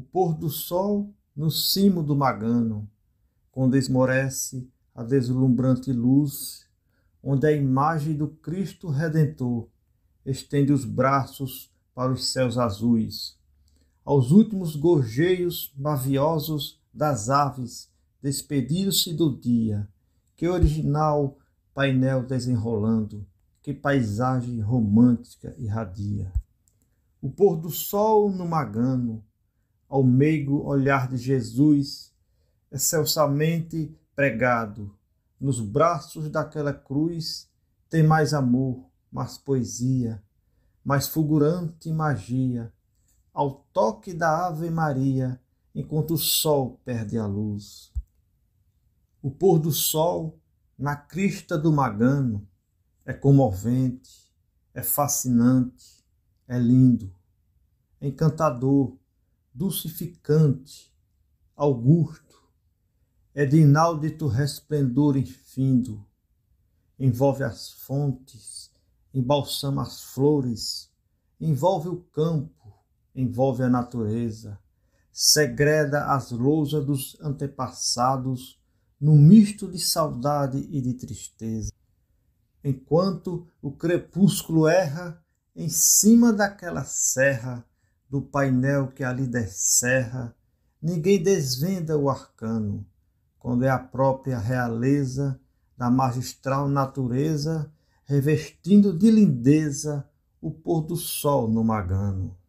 o pôr do sol no cimo do magano, quando esmorece a deslumbrante luz, onde a imagem do Cristo Redentor estende os braços para os céus azuis, aos últimos gorjeios maviosos das aves despedindo-se do dia, que original painel desenrolando, que paisagem romântica irradia. O pôr do sol no magano, ao meigo olhar de Jesus, excelsamente é pregado, nos braços daquela cruz tem mais amor, mais poesia, mais fulgurante magia, ao toque da Ave Maria, enquanto o sol perde a luz. O pôr do sol na crista do Magano é comovente, é fascinante, é lindo, encantador, dulcificante, Augusto, é de inaudito resplendor infindo, envolve as fontes, embalsama as flores, envolve o campo, envolve a natureza, segreda as lousas dos antepassados num misto de saudade e de tristeza. Enquanto o crepúsculo erra em cima daquela serra, do painel que ali descerra, ninguém desvenda o arcano, quando é a própria realeza da magistral natureza revestindo de lindeza o pôr do sol no magano.